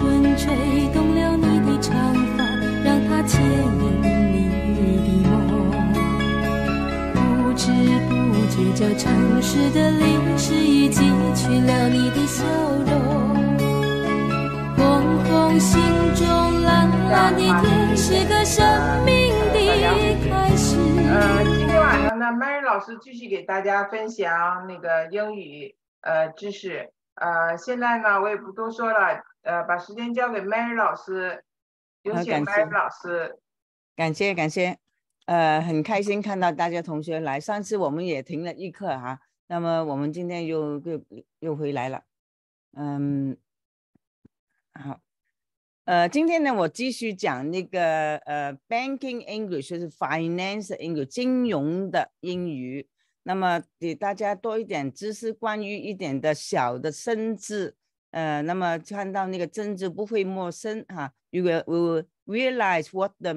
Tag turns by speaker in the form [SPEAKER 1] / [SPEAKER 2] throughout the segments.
[SPEAKER 1] 春风吹动了你的长发让它牵引你的梦不知不觉这城市的历史已记取了你的笑容红红心中蓝
[SPEAKER 2] 蓝的天是个生命的开始呃今天晚上呢 mary 老师继续给大家分享那个英语呃知识呃现在呢我也不多说了呃，把时间交给 Mary 老师，有请 Mary 老师。感谢感谢，呃，很开心看到大家同学来，上次我们也停了一课哈，那么我们今天又又又回来了，嗯，好，呃，今天呢，我继续讲那个呃，banking English 就是 finance English 金融的英语，那么给大家多一点知识，关于一点的小的生字。呃，那么看到那个政治不会陌生哈。如果我 realize what the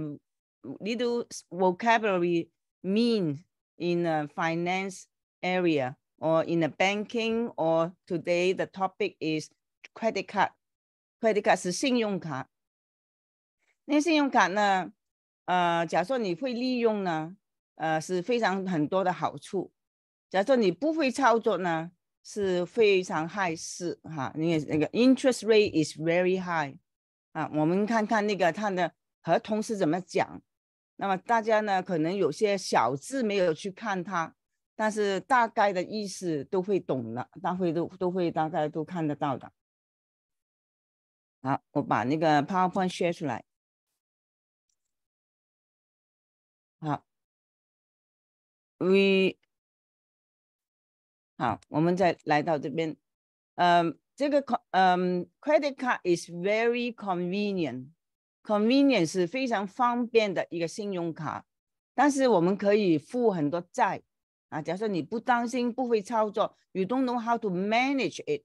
[SPEAKER 2] little vocabulary mean in a finance area or in a banking, or today the topic is credit card, credit card 是信用卡。那信用卡呢，呃，假设你会利用呢，呃，是非常很多的好处。假设你不会操作呢？是非常害事哈，因为那个 interest rate is very high，啊，我们看看那个它的合同是怎么讲。那么大家呢，可能有些小字没有去看它，但是大概的意思都会懂了，大会都都会大概都看得到的。好，我把那个 PowerPoint share 出来。好，we 好，我们再来到这边，嗯，这个 con credit card is very convenient，convenient 是非常方便的一个信用卡，但是我们可以付很多债啊。假设你不担心不会操作，you don't know how to manage it?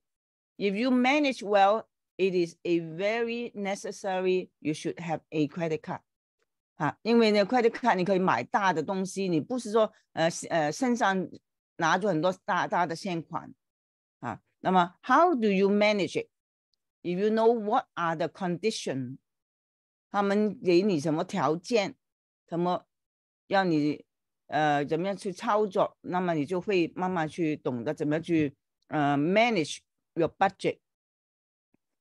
[SPEAKER 2] If you manage well, it is a very necessary. You should have a credit card. 啊，因为呢，credit card 你可以买大的东西，你不是说呃呃身上拿出很多大大的现款，啊，那么 how do you manage it? If you know what are the condition，他们给你什么条件，什么要你呃怎么样去操作，那么你就会慢慢去懂得怎么去呃 manage your budget。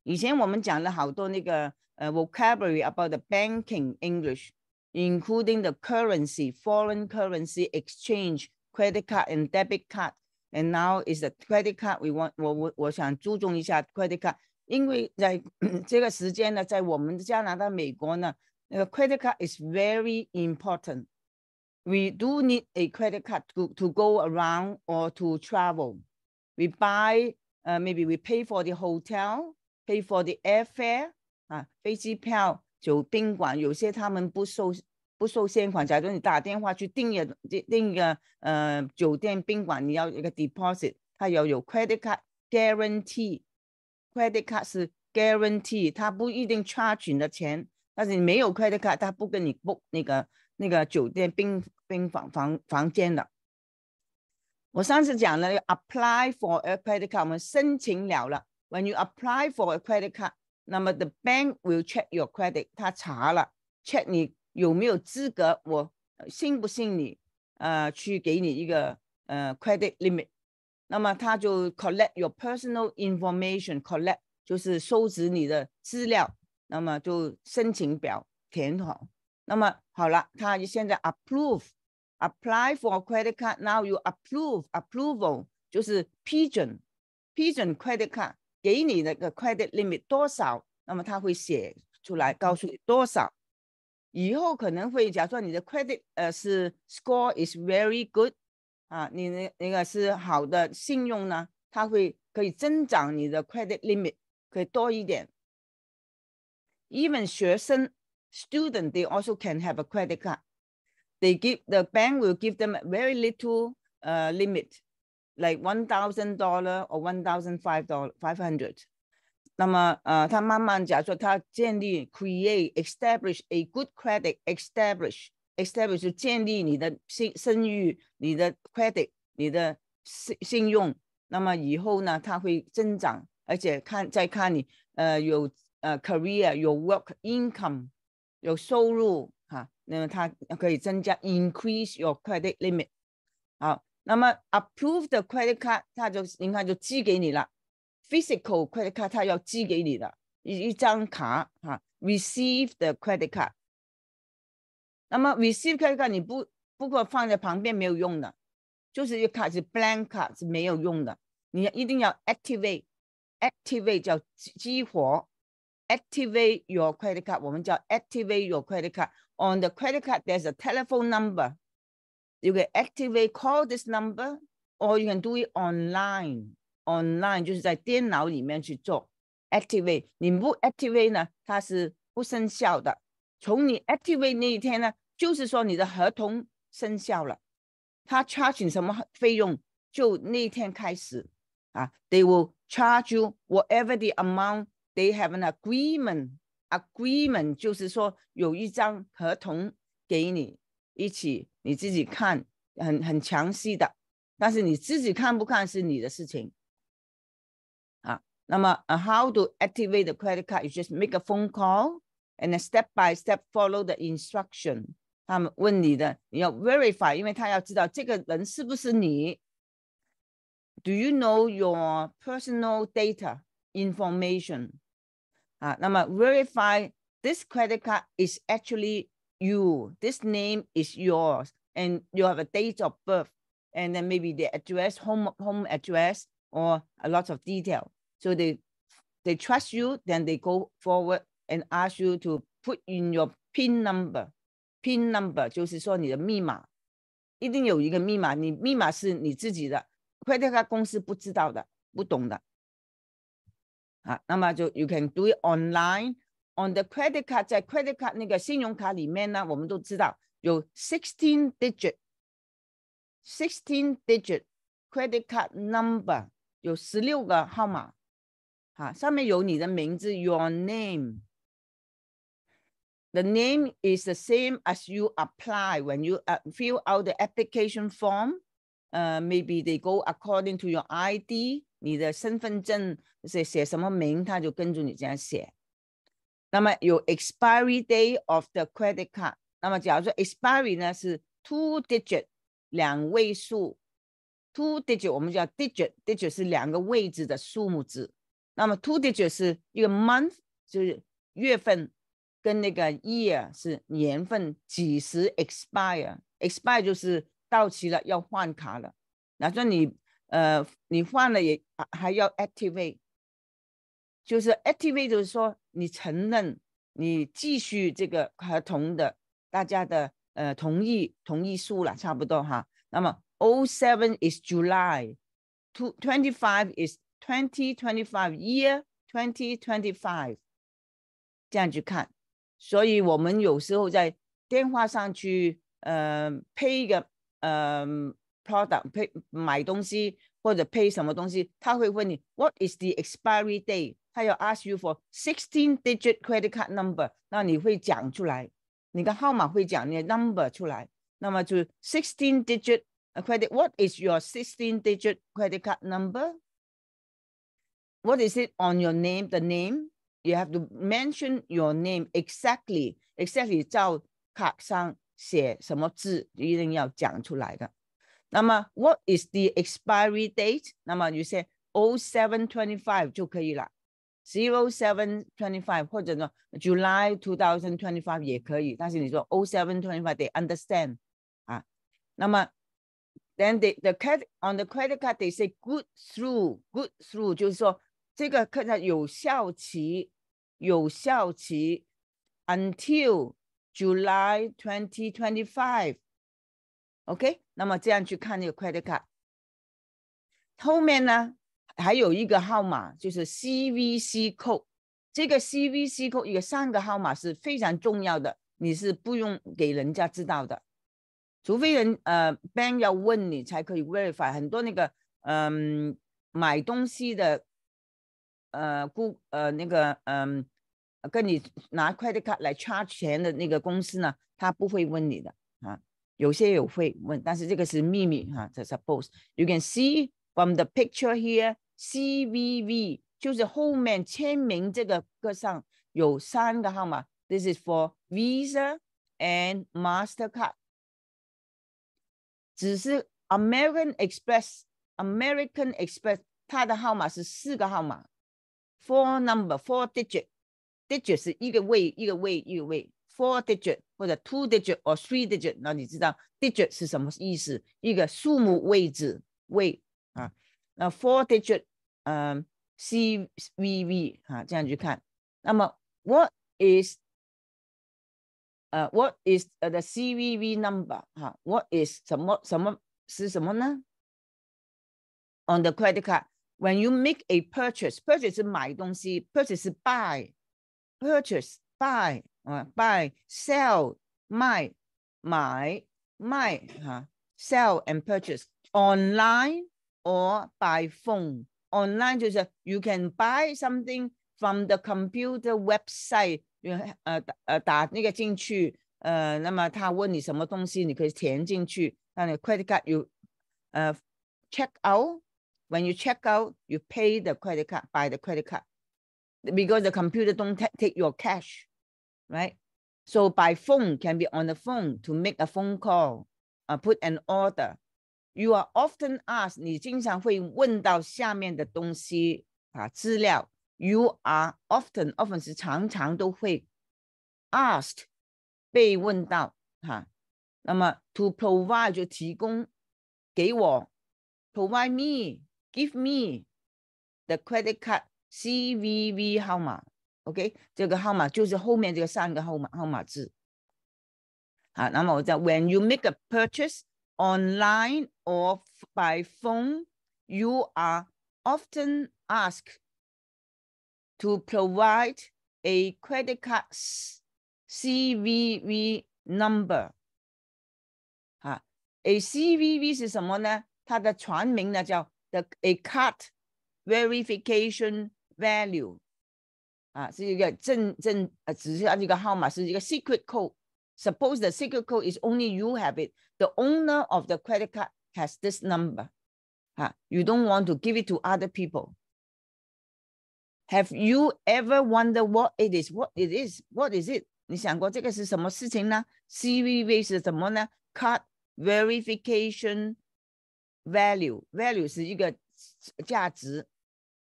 [SPEAKER 2] 以前我们讲了好多那个呃 vocabulary about the banking English，including the currency，foreign currency exchange。credit card and debit card. And now is the credit card we want 我。我我我想注重一下 credit card，因为在这个时间呢，在我们的加拿大、美国呢，那个 credit card is very important. We do need a credit card to to go around or to travel. We buy, uh, maybe we pay for the hotel, pay for the airfare 啊，飞机票、酒宾馆，有些他们不收不收现款，假如你打电话去订一订一个呃，酒店宾馆，你要一个 deposit，它要有 credit card guarantee。credit card 是 guarantee，它不一定 charging 嘅但是你没有 credit card，他不跟你 book 那个那个酒店宾宾房房房间的。我上次讲了要 apply for a credit card，我们申请了了。When you apply for a credit card，那么 the bank will check your credit，他查了 c h e c k 你。有没有资格？我信不信你？呃，去给你一个呃 credit limit。那么他就 collect your personal information，collect 就是收集你的资料。那么就申请表填好。那么好了，他现在 approve apply for a credit card。Now you approve approval 就是批准批准 credit card，给你那个 credit limit 多少？那么他会写出来告诉你多少。以后可能会，假设你的 credit 呃是 score is very good 啊，你那那个是好的信用呢，它会可以增长你的 credit limit，可以多一点。Even 学生 student they also can have a credit card. They give the bank will give them very little uh limit, like one thousand dollar or one thousand five dollar five hundred. 那么，呃，他慢慢，假如他建立、create、establish a good credit，establish、establish 是建立你的信声誉、你的 credit、你的信信用。那么以后呢，他会增长，而且看再看你，呃，有呃 career、有 work income、有收入哈，那么它可以增加 increase your credit limit。好，那么 a p p r o v e the credit card，他就应该就寄给你了。physical credit card 它有寄给你的一一张卡哈，receive the credit card。那么 receive credit card 你不不过放在旁边没有用的，就是一卡是 blank 卡是没有用的，你一定要 activate activate your credit card，我们叫 activate your credit card。On the credit card there's a telephone number. You can activate call this number or you can do it online. Online 就是在电脑里面去做 Activate，你不 Activate 呢，它是不生效的。从你 Activate 那一天呢，就是说你的合同生效了，他 charge 你什么费用就那一天开始啊。They will charge you whatever the amount they have an agreement. Agreement 就是说有一张合同给你一起，你自己看很很详细的，但是你自己看不看是你的事情。Uh, how to activate the credit card? You just make a phone call and step by step follow the instruction. 他们问你的，你要 verify，因为他要知道这个人是不是你。Do you know your personal data information？啊，那么 verify this credit card is actually you. This name is yours, and you have a date of birth, and then maybe the address, home home address, or a lot of detail. So they they trust you, then they go forward and ask you to put in your PIN number. PIN number 就是说你的密码，一定有一个密码。你密码是你自己的，credit card 公司不知道的，不懂的。啊，那么就 you can do it online. On the credit card 在 credit card 那个信用卡里面呢，我们都知道有 sixteen digit, sixteen digit credit card number 有十六个号码。啊，上面有你的名字，your name。The name is the same as you apply when you fill out the application form。呃，maybe they go according to your ID。你的身份证写写什么名，他就跟着你这样写。那么有 expiry day of the credit card。那么假如说 expiry 呢是 two digit，两位数，two digit 我们叫 digit，digit 是两个位置的数目字。那么，two days 是一个 month，就是月份，跟那个 year 是年份。几时 expire？expire 就是到期了，要换卡了。那说你呃，你换了也还要 activate，就是 activate 就是说你承认你继续这个合同的，大家的呃同意同意书了，差不多哈。那么，O seven is July，two twenty five is。Twenty twenty-five year twenty twenty-five，这样去看。所以，我们有时候在电话上去呃，pay 一个呃 product，pay 买东西或者 pay 什么东西，他会问你 "What is the expiry day？"，他要 ask you for sixteen-digit credit card number。那你会讲出来，你的号码会讲你的 number 出来。那么就 sixteen-digit credit，What is your sixteen-digit credit card number？what is it on your name? The name you have to mention your name exactly exactly 照卡上写什么字一定要讲出来的。那么 What is the expiry date？那么 you say o oh seven twenty five 就可以了，zero seven twenty five 或者呢 July two thousand twenty five 也可以。但是你说 o seven twenty five，they understand 啊。那么 then they the credit on the credit card they say good through good through 就是说这个课程有效期，有效期 until July twenty twenty five，OK，那么这样去看那个 credit card，后面呢还有一个号码就是 C V C code，这个 C V C code 有三个号码是非常重要的，你是不用给人家知道的，除非人呃 bank 要问你才可以 verify，很多那个嗯买东西的。呃，顾呃那个嗯，跟你拿快递卡来差钱的那个公司呢，他不会问你的啊。有些有会问，但是这个是秘密哈。Suppose you can see from the picture here, CVV 就是后面签名这个个上有三个号码。This is for Visa and Mastercard。只是 American Express，American Express 它的号码是四个号码。four number four digit digit 是一个位一个位一个位 four digit 或者 two digit or three digit，那你知道 digit 是什么意思？一个数目位置位啊，那 four digit 嗯 C V V 啊这样去看。那么 what is 呃 what is the C V V number 哈？What is 什么什么是什么呢？On the credit card when you make a purchase, purchase 是买东西，purchase 是 purchase buy buy, sell sell and purchase online or by phone。Online 就是 you can buy something from the computer website，呃呃打那个进去，呃，那么他问你什么东西，你可以填进去，那你 credit card you check out。when you check out, you pay the credit card by the credit card because the computer don't take your cash, right? So by phone can be on the phone to make a phone call, uh, put an order. You are often asked. You are often often 是常常都会 asked 被问到哈、啊。那么 to provide 就提供给我，provide me give me the credit card CVV When you make a purchase online or by phone, you are often asked to provide a credit card's CVV number。啊，a CVV 是什么呢？它的全名呢叫 the a cut verification value 啊，是一个证证呃，只是按一个号码，是一个 secret code。Suppose the secret code is only you have it. The owner of the credit card has this number. 啊，you don't want to give it to other people. Have you ever wondered what it is? What it is? What is it? 你想过这个是什么事情呢？CVV 是什么呢？Card verification Value value 是一个价值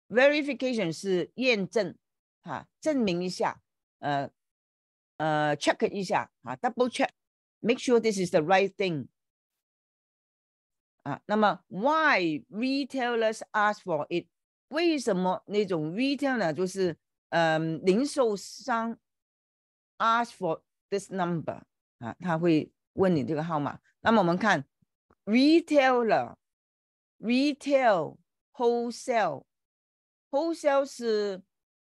[SPEAKER 2] ，verification 是验证，哈，证明一下，呃呃，check 一下，哈，double check，make sure this is the right thing。啊，那么 why retailers ask for it？为什么那种 retailer 就是呃零售商 ask for this number 啊？他会问你这个号码。那么我们看 retailer。Retail, wholesale, wholesale 是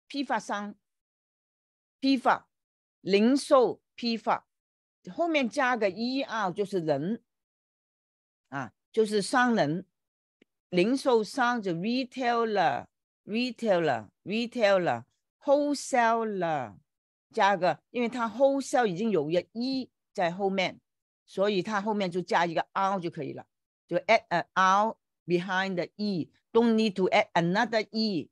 [SPEAKER 2] 批发商。批发、零售、批发，后面加个 r 就是人，啊，就是商人。零售商就 retailer, retailer, retailer, wholesale，r 加个，因为它 wholesale 已经有一个一在后面，所以它后面就加一个 r 就可以了，就 add a r。Behind the e, don't need to add another e.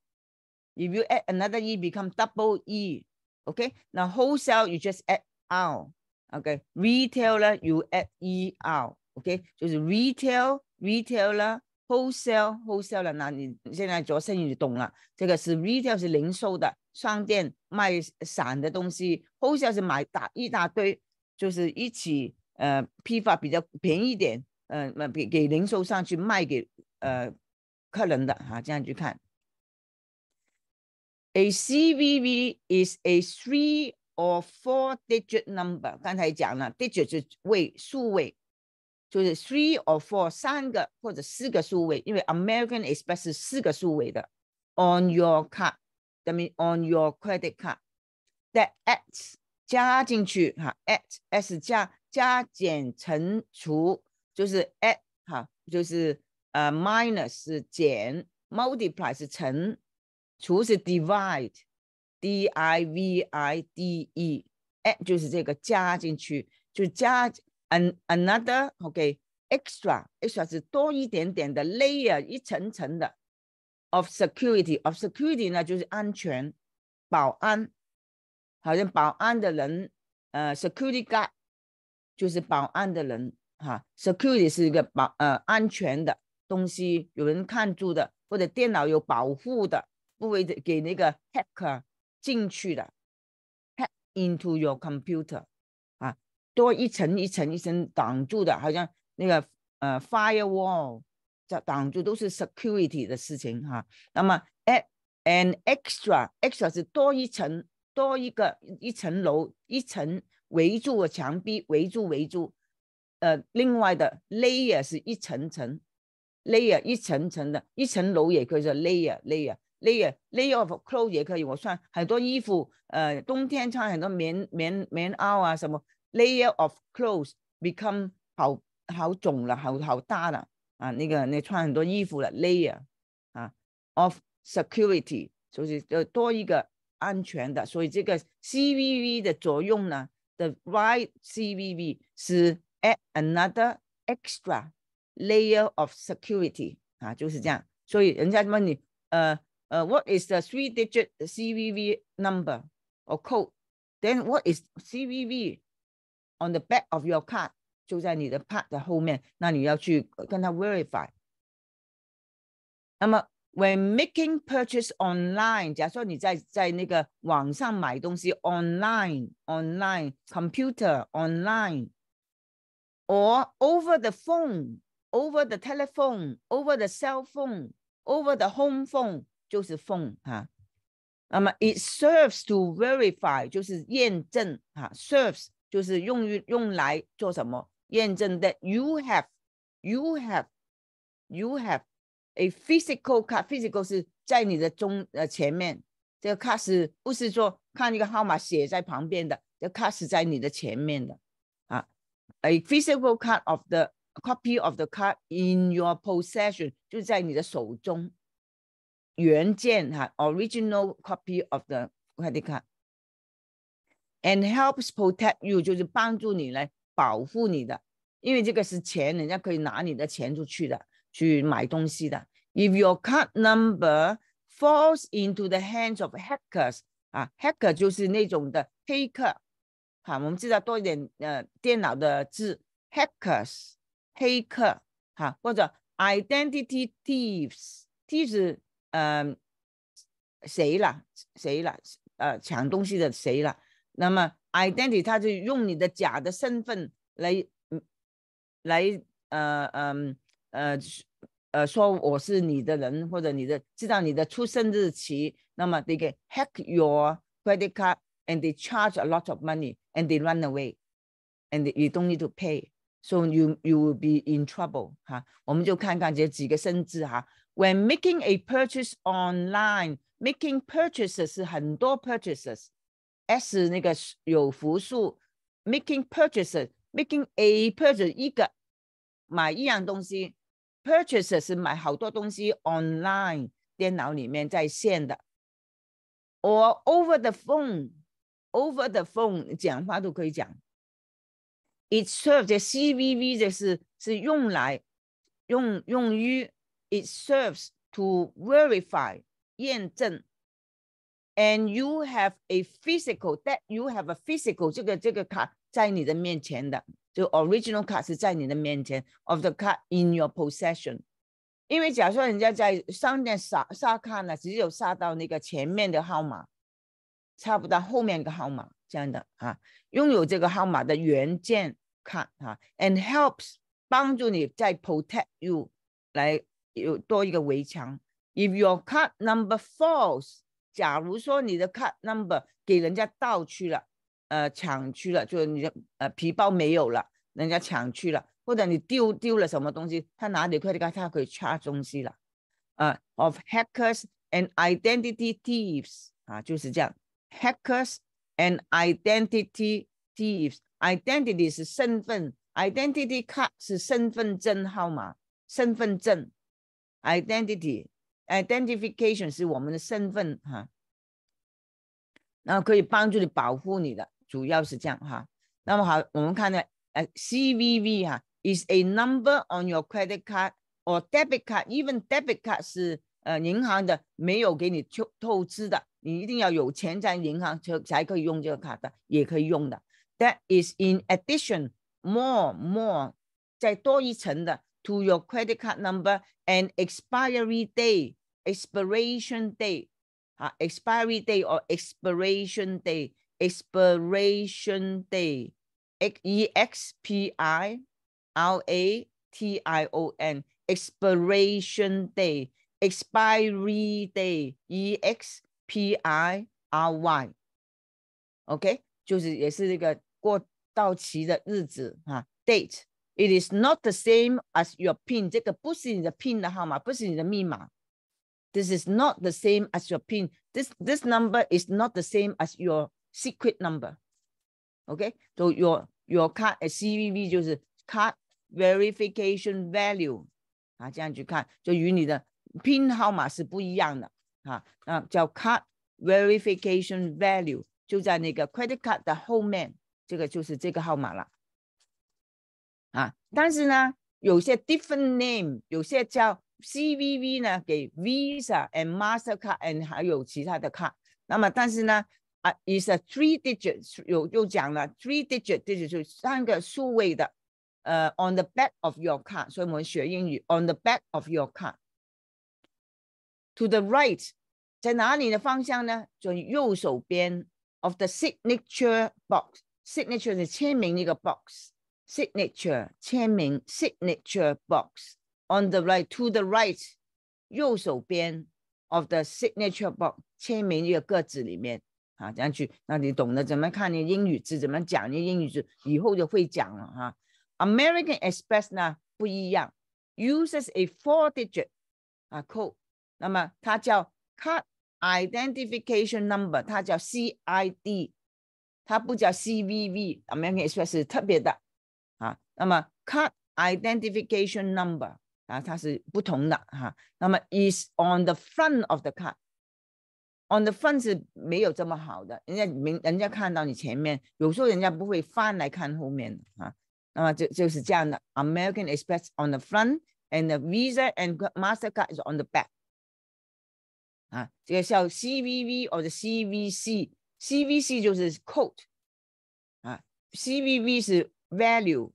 [SPEAKER 2] If you add another e, become double e. Okay. Now wholesale, you just add l. Okay. Retailer, you add e r. Okay. 就是 retail, retailer, wholesale, wholesale。那你现在做生意就懂了。这个是 retail，是零售的，商店卖散的东西；wholesale 是买大一大堆，就是一起呃批发比较便宜点，嗯，那给给零售商去卖给。呃，客人的哈，这样去看，A C V V is a three or four digit number。刚才讲了，digit 就是位数位，就是 three or four 三个或者四个数位。因为 American Express 是四个数位的。On your card，等于 on your credit card。The at 加进去哈，at s 加加减乘除就是 at 哈，就是。呃，minus 是减，multiply 是乘，除是 divide，d i v i d e，哎，就是这个加进去就加 an another，ok，extra，extra 是多一点点的 layer 一层层的，of security，of security 呢就是安全保安，好像保安的人呃，security guard 就是保安的人哈，security 是一个保呃安全的。东西有人看住的，或者电脑有保护的，不会给那个 hack 进去的。hack into your computer，啊，多一层一层一层挡住的，好像那个呃 firewall 在挡住，都是 security 的事情哈。那么 add an extra extra 是多一层，多一个一层楼一层围住了墙壁，围住围住，呃，另外的 layer 是一层层。Layer 一层层的，一层楼也可以说 layer，layer，layer，layer of clothes 也可以。我穿很多衣服，呃，冬天穿很多棉棉棉袄啊什么。Layer of clothes become 好好肿了，好好大了啊！那个你穿很多衣服了，layer 啊，of security，所以就多一个安全的。所以这个 C V V 的作用呢，the right C V V 是 another extra。layer of security 啊，就是这样。所以人家问你，呃呃，What is the three-digit CVV number or code? Then what is CVV on the back of your card？就在你的 part 的后面，那你要去跟他 verify。那么 when making purchase online，假如说你在在那个网上买东西 online online computer online or over the phone over the telephone, over the cell phone, over the home phone，就是 phone 哈。那么 it serves to verify 就是用于用来做什么？验证 that you have you have you have a physical card。physical 是在你的中呃前面，这个 card 是不是说看一个号码写在旁边的？这是在你的前面的啊。A physical card of the copy of the card in your possession，就在你的手中。原件哈，original copy of the credit card。And helps protect you，就是帮助你来保护你的，因为这个是钱，人家可以拿你的钱出去的，去买东西的。If your card number falls into the hands of hackers，啊，hacker 就是那种的黑客，好，我们知道多一点呃电脑的字，hackers。黑客，哈，或者 identity thieves，thieves，嗯，谁了？谁了？呃，抢东西的谁了？那么 identity，他就用你的假的身份来，来，呃，嗯，呃，呃，说我是你的人，或者你的知道你的出生日期，那么 they hack your credit card and they charge a lot of money and they run away and you don't need to pay. so you you will be in trouble 哈。我们就看看这几个生字哈。When making a purchase online, making purchases 是很多 purchases。S 那个有复数，making purchases, making a purchase 一个买一样东西，purchases 是买好多东西 online 电脑里面在线的，or over the phone, over the phone 讲话都可以讲。It serves the CVV，这是是用来用用于。It serves to verify 验证，and you have a physical that you have a physical 这个这个卡在你的面前的，就 original 卡是在你的面前 of the card in your possession。因为假设人家在商店杀杀卡呢，只有杀到那个前面的号码，差不到后面个号码这样的啊，拥有这个号码的原件。看哈，and helps 帮助你再 protect you 来有多一个围墙。If your c u t number falls，假如说你的 cut number 给人家盗去了，呃，抢去了，就你的呃皮包没有了，人家抢去了，或者你丢丢了什么东西，他哪里快点，他可以 charge 东西了。呃，of hackers and identity thieves 啊，就是这样，hackers and identity thieves。Identity 是身份，Identity card 是身份证号码，身份证。Identity identification 是我们的身份哈，那可以帮助你保护你的，主要是这样哈。那么好，我们看呢，呃，CVV 哈，is a number on your credit card or debit card，even debit card 是呃银行的没有给你透透支的，你一定要有钱在银行才才可以用这个卡的，也可以用的。That is in addition, more, more, 再多一层的 to your credit card number and expiry day, expiration day, 啊，expiry uh, day or expiration day, expiration day, e x p i r a t i o n, expiration day, expiry day, e x p i r y, OK，就是也是这个过到期的日子啊，date。It is not the same as your PIN，这个不是你的 PIN 的号码，不是你的密码。This is not the same as your PIN. This this number is not the same as your secret number. Okay, so your your card CVV 就是 card verification value 啊，这样去看就与你的 PIN 号码是不一样的啊，那叫 card verification value 就在那个 credit card 的后面。这个就是这个号码了，啊！但是呢，有些 different name，有些叫 C V V 呢，给 Visa and Mastercard，and 还有其他的卡。那么，但是呢，啊，is a three digit，有又讲了 three digit，就是三个数位的，呃，on the back of your card。所以我们学英语，on the back of your card，to the right，在哪里的方向呢？就右手边，of the signature box。Signature 是签名那个 box，signature 签名 signature box on the right to the right，右手边 of the signature box 签名一个格子里面啊这样去，那你懂得怎么看你英语字怎么讲你英语字以后就会讲了哈。American Express 呢不一样，uses a four-digit 啊 code，那么它叫 card identification number，它叫 CID。它不叫 C V V，American Express 是特别的啊。那么 Card Identification Number 啊，它是不同的哈。那么 Is on the front of the card，on the front 是没有这么好的，人家明人家看到你前面，有时候人家不会翻来看后面啊。那么就就是这样的，American Express on the front，and the Visa and Mastercard is on the back。啊，这个叫 C V V 或者 C V C。CVC 就是 quote 啊，CVV 是 value，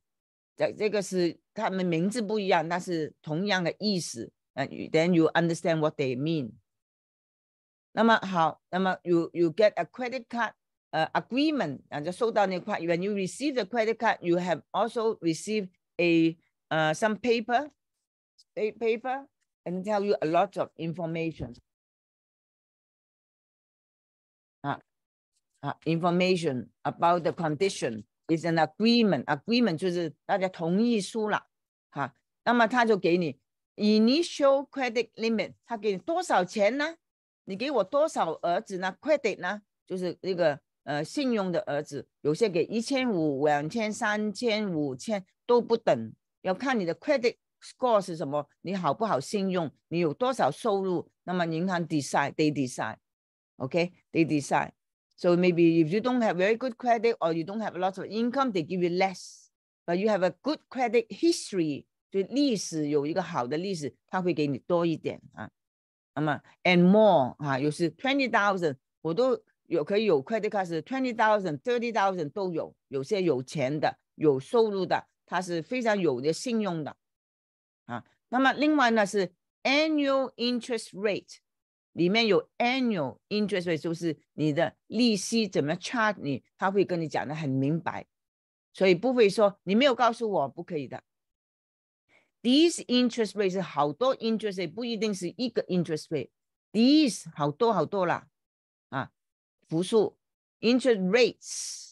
[SPEAKER 2] 这这个是他们名字不一样，但是同样的意思。嗯，then you understand what they mean。那么好，那么 you you get a credit card agreement. agreement 啊，就收到那块。When you receive the credit card, you have also received a 呃 some paper paper and tell you a lot of information。Information about the condition is an agreement. Agreement 就是大家同意书了。哈，那么他就给你 initial credit limit，他给你多少钱呢？你给我多少儿子呢？Credit 呢，就是那个呃信用的儿子，有些给一千五、两千、三千、五千都不等，要看你的 credit score 是什么，你好不好信用，你有多少收入，那么银行 decide，they decide，OK，they decide。So maybe if you don't have very good credit or you don't have a lot of income, they give you less. But you have a good credit history，历史有一个好的历史，他会给你多一点啊。那么 and more 啊，又是 twenty thousand 我都有可以有 credit card 是 twenty thousand thirty thousand 都有。有些有钱的、有收入的，他是非常有的信用的啊。那么另外呢是 annual interest rate。里面有 annual interest rate，就是你的利息怎么 charge 你，他会跟你讲的很明白，所以不会说你没有告诉我不可以的。These interest r a t e 是好多 interest rate 不一定是一个 interest rate，these 好多好多了啊，复数 interest rates。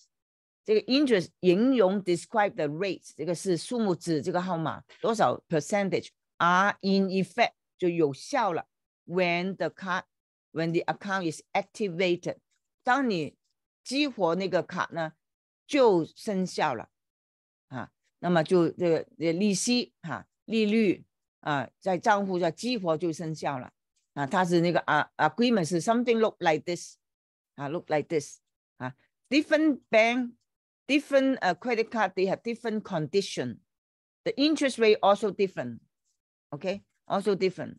[SPEAKER 2] 这个 interest 形容 describe the rates，这个是数目字，这个号码多少 percentage are in effect 就有效了。When the card, when the account is activated，当你激活那个卡呢，就生效了啊。那么就这个利息哈，利率啊，在账户上激活就生效了啊。它是那个啊 agreement 是 something look like this 啊，look like this 啊。Different bank, different credit card, they have different condition. The interest rate also different. Okay, also different.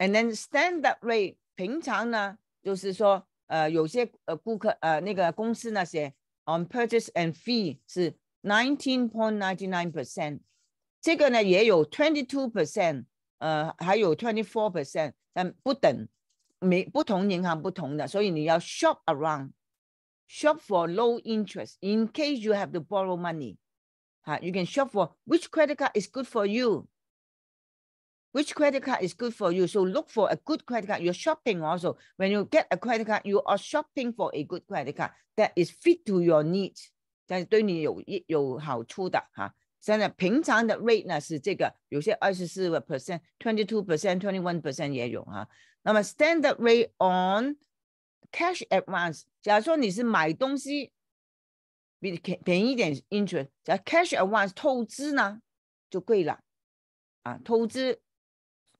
[SPEAKER 2] And then stand up 平常呢，就是说呃有些呃顾客呃那个公司那些 on purchase and fee 是 nineteen point ninety nine percent，这个呢也有 twenty two percent，呃还有 twenty four percent，但不等，每不同银行不同的，所以你要 shop around。shop for low interest in case you have to borrow money. you can shop for which credit card is good for you. Which credit card is good for you? So look for a good credit card. You're shopping also. When you get a credit card, you are shopping for a good credit card that is fit to your needs. 这对你有有好处的哈。现在平常的 rate 呢是这个，有些二十四 percent, twenty two percent, twenty one percent 也有哈。那么 standard rate on cash advance，假如说你是买东西，比便宜一点 interest。假如 cash advance 投资呢，就贵了。啊，投资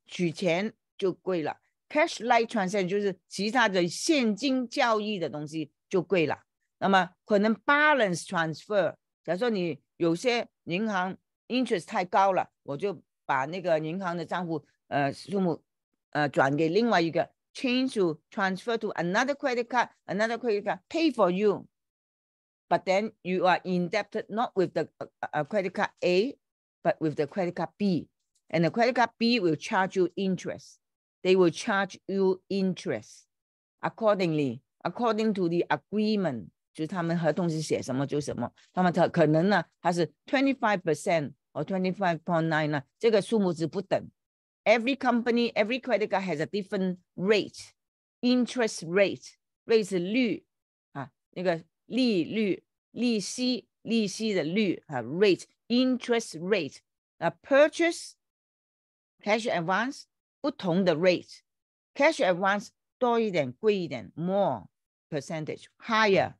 [SPEAKER 2] 取钱就贵了，cash l i k e t r a n s i e n 就是其他的现金交易的东西就贵了。那么可能 balance transfer，假如说你有些银行 interest 太高了，我就把那个银行的账户呃数目呃转给另外一个，change to transfer to another credit card，another credit card pay for you，but then you are indebted not with the a credit card A，but with the credit card B。And the credit card B will charge you interest. They will charge you interest accordingly, according to the agreement. 就是他们合同是写什么就什么，他们可可能呢，它是 twenty five percent or twenty five point nine 呢，这个数目字不等。Every company, every credit card has a different rate, interest rate, rate 是率啊，那个利率、利息、利息的率啊，rate, interest rate purchase cash advance 不同的 rate。cash advance 多一点、贵一点，more percentage higher。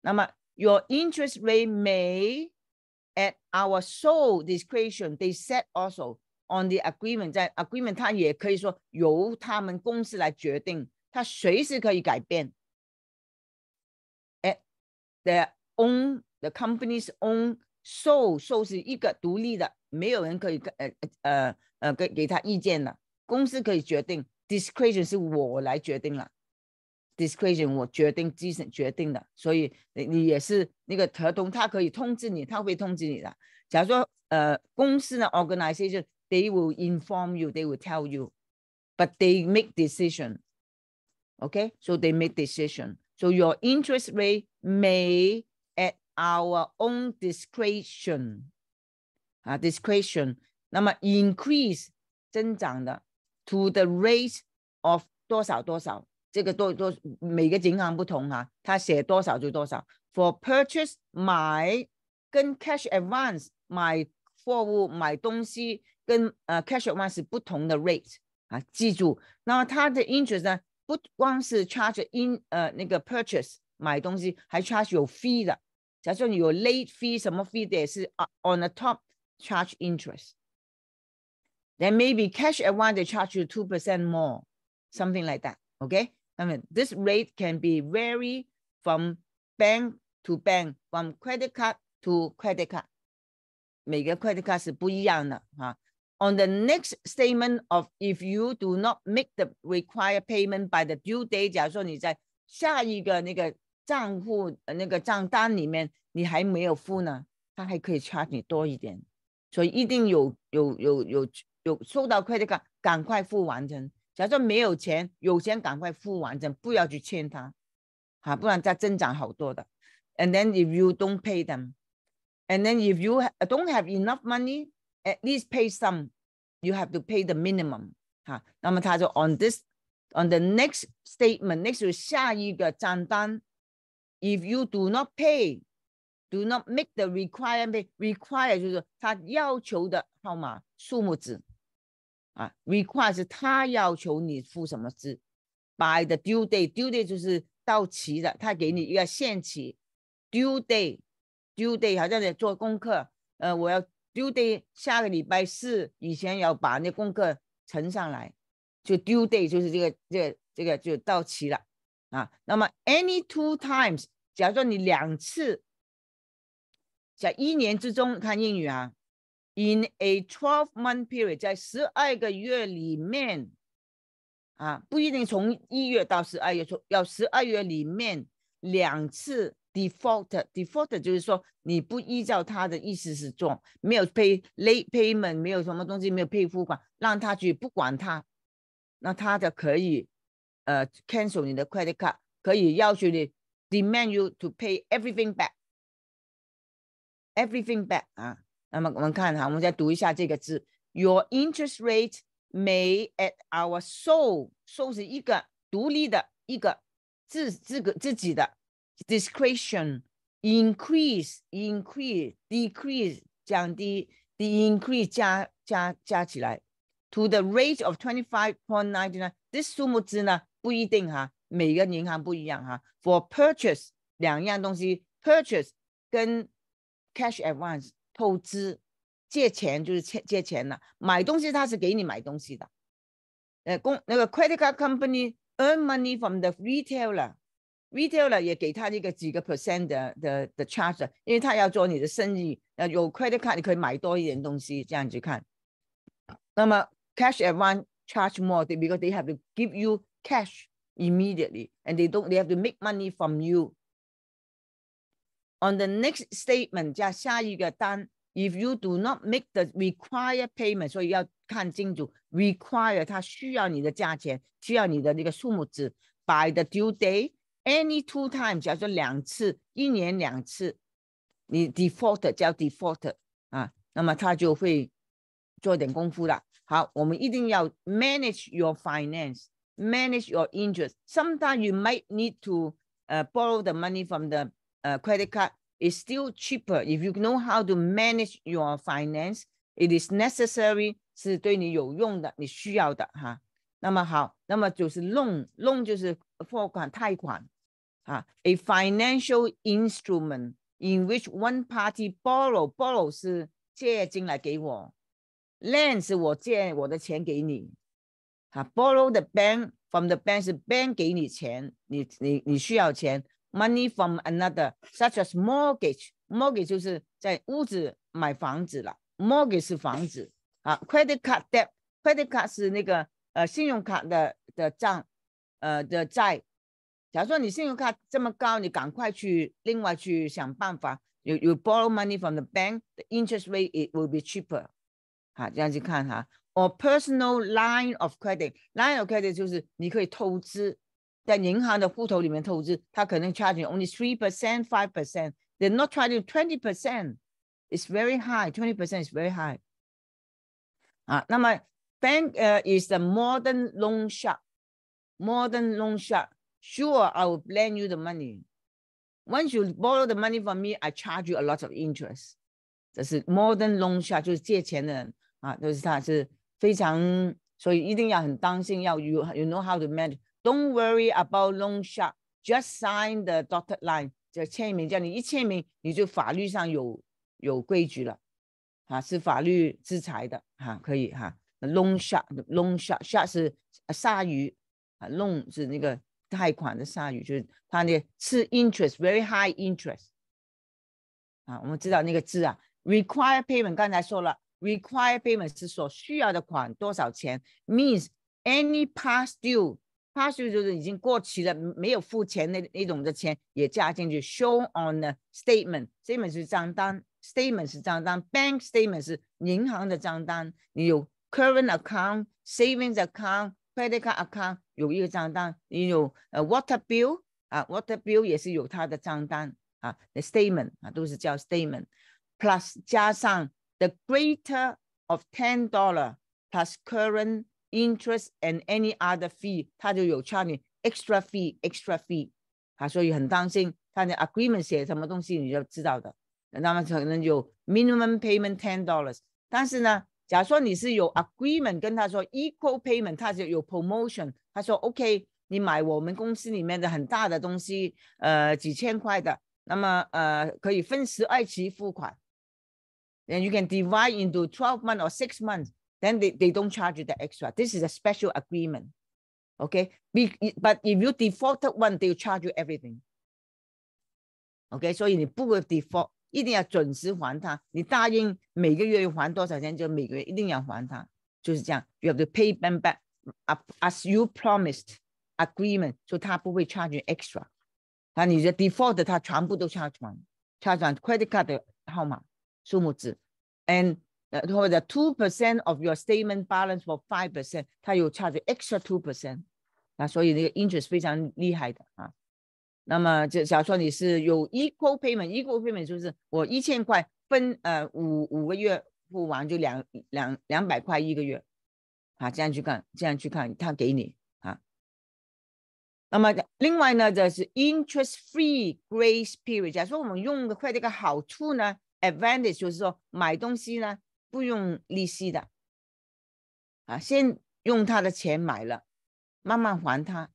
[SPEAKER 2] 那么 your interest rate may at our sole discretion they set also on the agreement 在 agreement 它也可以说由他们公司来决定，它随时可以改变。at their own the company's own sole sole 是一个独立的没有人可以跟呃呃呃给给他意见的，公司可以决定，discretion 是我来决定了，discretion 我决定自身决定的，所以你你也是那个合同，他可以通知你，他会通知你的。假如说呃公司呢 o r g a n i z a t i o n t h e y will inform you，they will tell you，but they make decision，okay，so they make decision，so your interest rate may at our own discretion。啊，discretion，那么 increase 增长的 to the rate of 多少多少，这个多多每个银行不同啊，他写多少就多少。For purchase 买跟 cash advance 买货物买东西跟呃 cash advance 是不同的 rate 啊，记住。那么它的 interest 呢，不光是 charge in 呃那个 purchase 买东西，还 charge 有 fee 的。假设你有 late fee 什么 fee 的也是啊 on the top。charge interest. Then maybe cash at one, they charge you 2% more, something like that, okay? I mean, this rate can be vary from bank to bank, from credit card to credit card. 每个 credit card 是不一样的啊。On the next statement of if you do not make the required payment by the due date，假如说你在下一个那个账户那个账单里面你还没有付呢，它还可以 charge 你多一点。所以一定有有有有有收到快递赶赶快付完成。假如说没有钱，有钱赶快付完成，不要去欠他，哈，不然再增长好多的。And then if you don't pay them, and then if you don't have enough money, at least pay some. You have to pay the minimum. 哈，那么他就 on this, on the next statement, next 下一个账单，if you do not pay. Do not make the require. m e n t require 就是他要求的号码数目字，啊，require 是他要求你付什么字。By the due day，due day 就是到期的，他给你一个限期。Due day，due day 好像你做功课，呃，我要 due day 下个礼拜四以前要把那功课呈上来，就 due day 就是这个这个这个就到期了，啊，那么 any two times，假说你两次。在一年之中看英语啊，in a twelve month period，在十二个月里面，啊，不一定从一月到十二月，从要十二月里面两次 default，default 就是说你不依照他的意思是做，没有 pay late payment，没有什么东西没有 pay 付款，让他去不管他，那他的可以呃 cancel 你的 credit card，可以要求你 demand you to pay everything back。everything back 啊。那么我们看哈，我们再读一下这个字：Your interest rate may at our sole sole 是一个独立的一个自自个自己的 discretion increase increase decrease 降低 the increase 加加加起来 to the rate of twenty five point ninety nine。这数目字呢不一定哈，每个银行不一样哈。For purchase 两样东西，purchase 跟 Cash advance 透支借钱就是借借钱了。买东西他是给你买东西的。呃，公那个 credit card company earn money from the retailer，retailer 也给他这个几个 percent 的的的 charge，因为他要做你的生意。呃，有 credit card 你可以买多一点东西，这样子看。那么 cash advance charge more，because they have to give you cash immediately，and they don't they have to make money from you。On the next statement，加下一个单，if you do not make the required payment，所以要看清楚 r e q u i r e 它需要你的价钱，需要你的那个数目字。By the due day，any two times，假如说两次，一年两次，你 default 叫 default 啊，那么他就会做点功夫了。好，我们一定要 manage your finance，manage your interest。Sometimes you might need to 呃 borrow the money from the uh, credit card is still cheaper. If you know how to manage your finance, it is necessary 是对你有用的，你需要的哈。那么好，那么就是 loan，loan 就是货款、贷款啊。A financial instrument in which one party borrow. 是借进来给我，lend 是我借我的钱给你。啊，borrow the bank from the bank 是 bank 给你钱，你你你需要钱。Money from another, such as mortgage. Mortgage 就是在屋子买房子了。Mortgage 是房子啊。Credit card debt, credit card 是那个呃信用卡的的账呃的债。假如说你信用卡这么高，你赶快去另外去想办法。You you borrow money from the bank, the interest rate it will be cheaper. 好，这样去看哈。Or personal line of credit, line of credit 就是你可以透支。在银行的户头里面透支，他可能 charging only three percent, five percent. They're not charging twenty percent. It's very high. Twenty percent is very high. 啊，那么 bank 呃 is the modern loan shark. Modern loan shark. Sure, I will lend you the money. Once you borrow the money from me, I charge you a lot of interest. 这是 modern loan shark，就是借钱的人啊，就是他是非常，所以一定要很当心，要 you you know how to manage。Don't worry about l o n g s h o t Just sign the dotted line. 就签名，叫你一签名，你就法律上有有规矩了，啊，是法律制裁的，哈，可以哈。l o n g s h o t l o n g s h o t s h o t 是鲨鱼啊 l o n g 是那个贷款的鲨鱼，就是它的是 interest very high interest 啊。我们知道那个字啊，require payment 刚才说了，require payment 是所需要的款多少钱，means any past due。p a s s 就是已经过期了没有付钱那那种的钱也加进去。Show on the statement，statement 是账单，statement 是账单，bank statement 是银行的账单。你有 current account、savings account、credit card account 有一个账单，你有呃 water bill 啊，water bill 也是有它的账单啊。The statement 啊都是叫 statement。Plus 加上 the greater of ten dollar plus current。Interest and any other fee，他就有 charge 你 extra fee，extra fee，他所以很担心。他的 agreement 写什么东西，你就知道的。那么可能有 minimum payment ten dollars，但是呢，假如说你是有 agreement 跟他说 equal payment，他就有 promotion。他说 OK，你买我们公司里面的很大的东西，呃，几千块的，那么呃可以分十二期付款。Then you can divide into twelve months or six months. then they, they don't charge you the extra. This is a special agreement. Okay. Be, but if you defaulted one, they'll charge you everything. Okay, so you OK，所以你不会 You have to pay them back as you promised agreement，所以他不会 charge you extra。那你的 default 他全部都 charge 完，charge 完 credit card 的号码数目字，and 呃，或者 two percent of your statement balance for five percent，它有 charge extra two percent，那所以那个 interest 非常厉害的啊。那么就假如说你是有 equal payment，e q u a l payment 就是我一千块分呃五五个月付完，就两两两百块一个月，啊这样去看，这样去看他给你啊。那么另外呢，就是 interest free grace period，假如说我们用的快递个好处呢，advantage 就是说买东西呢。不用利息的，啊，先用他的钱买了，慢慢还他。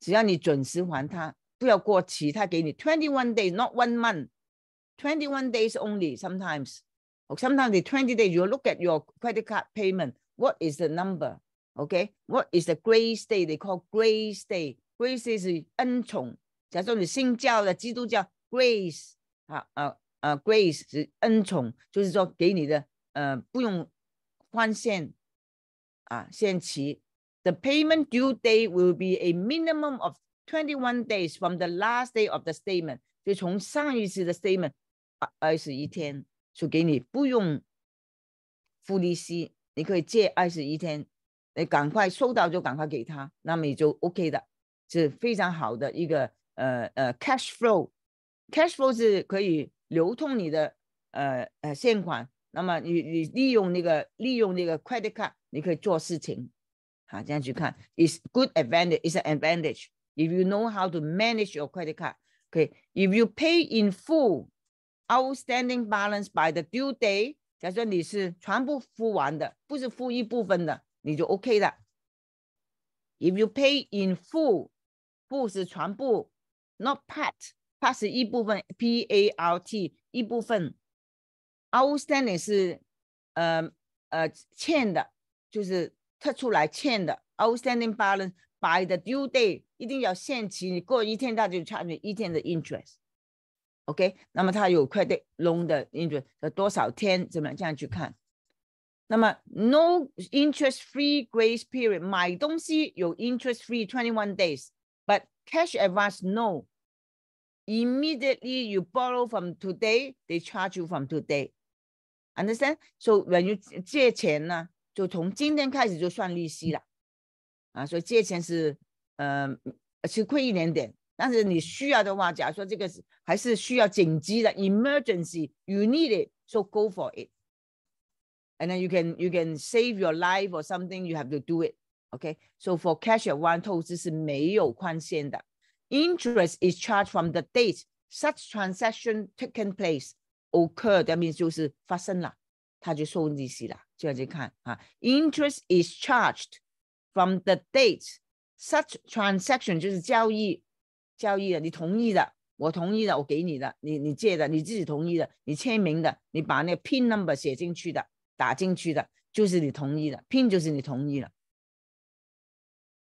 [SPEAKER 2] 只要你准时还他，不要过期，他给你 twenty one days, not one month. twenty one days only sometimes. sometimes twenty h e t days. You look at your credit card payment. What is the number? Okay. What is the grace day? They call grace day. Grace 是恩宠，假装你信教的基督教 grace 啊啊啊 grace 是恩宠，就是说给你的。呃，不用换现啊，现期。The payment due date will be a minimum of twenty one days from the last day of the statement，就从上一次的 statement，二十一天就给你，不用付利息，你可以借二十一天，你赶快收到就赶快给他，那么也就 OK 的，是非常好的一个呃呃 cash flow，cash flow 是可以流通你的呃呃现款。那么你你利用那个利用那个 credit card，你可以做事情，好这样去看，is good advantage is an advantage if you know how to manage your credit card. Okay. if you pay in full outstanding balance by the due day，假设你是全部付完的，不是付一部分的，你就 OK 的。If you pay in full，不是全部，not part，part 是一部分，P A R T 一部分。outstanding 是呃呃欠的，就是特出来欠的 outstanding balance by the due date 一定要限期，你过一天他就 charge 一天的 interest。OK，那么它有 credit loan 的 interest 的多少天，怎么这样去看？那么 no interest free grace period 买东西有 interest free twenty one days，but cash advance no。Immediately you borrow from today, they charge you from today. u n d e r s t a n d so、，when you 借钱呢，就从今天开始就算利息了，啊，所以借钱是呃吃亏一点点，但是你需要的话，假如说这个是还是需要紧急的 emergency，you need it，so go for it，and then you can you can save your life or something，you have to do it，okay，so for cash at one 投资是没有宽限的，interest is charged from the date such transaction taken place。occur，那意思就是发生了，他就收利息了。这样去看啊，interest is charged from the date such transaction 就是交易交易的，你同意的，我同意的，我给你的，你你借的，你自己同意的，你签名的，你把那个 pin number 写进去的，打进去的，就是你同意的 pin，就是你同意了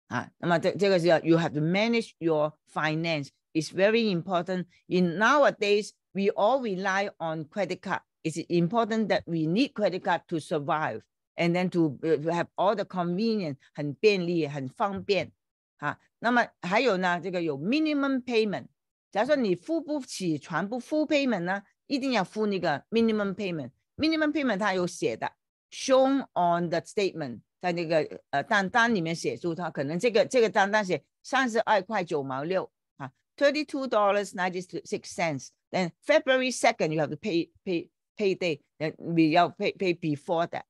[SPEAKER 2] 啊。那么这这个是要，you have to manage your finance，is very important in nowadays。we all rely on credit card. It's important that we need credit card to survive and then to, uh, to have all the convenience convenience，很便利，很方便啊。那么还有呢，这个有 minimum payment。假如说你付不起全部 full payment 呢，一定要付那个 minimum payment。minimum payment shown on the statement statement，在那个呃单单里面写住它，可能这个这个单单写三十二块九毛六啊，thirty two dollars ninety six cents。then February 2nd, you have to pay pay pay day. Then have pay pay before that.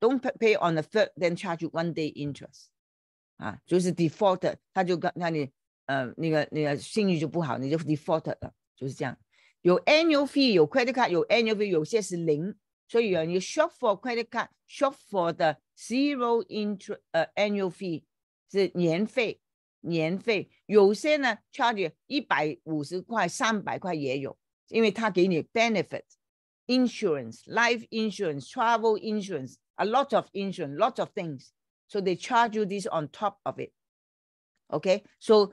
[SPEAKER 2] Don't pay on the third, then charge you one day interest. 啊，就是 ah, defaulted，他就跟那你呃那个那个信誉就不好，你就 defaulted Your annual your credit your annual you shop for credit shop for the zero interest 呃 annual fee 是年费。年费，有些呢 charge 一百五十块、三百块也有，因为他给你 benefit insurance、life insurance、travel insurance、a lot of lots of things. So they charge you this on top of it. Okay, so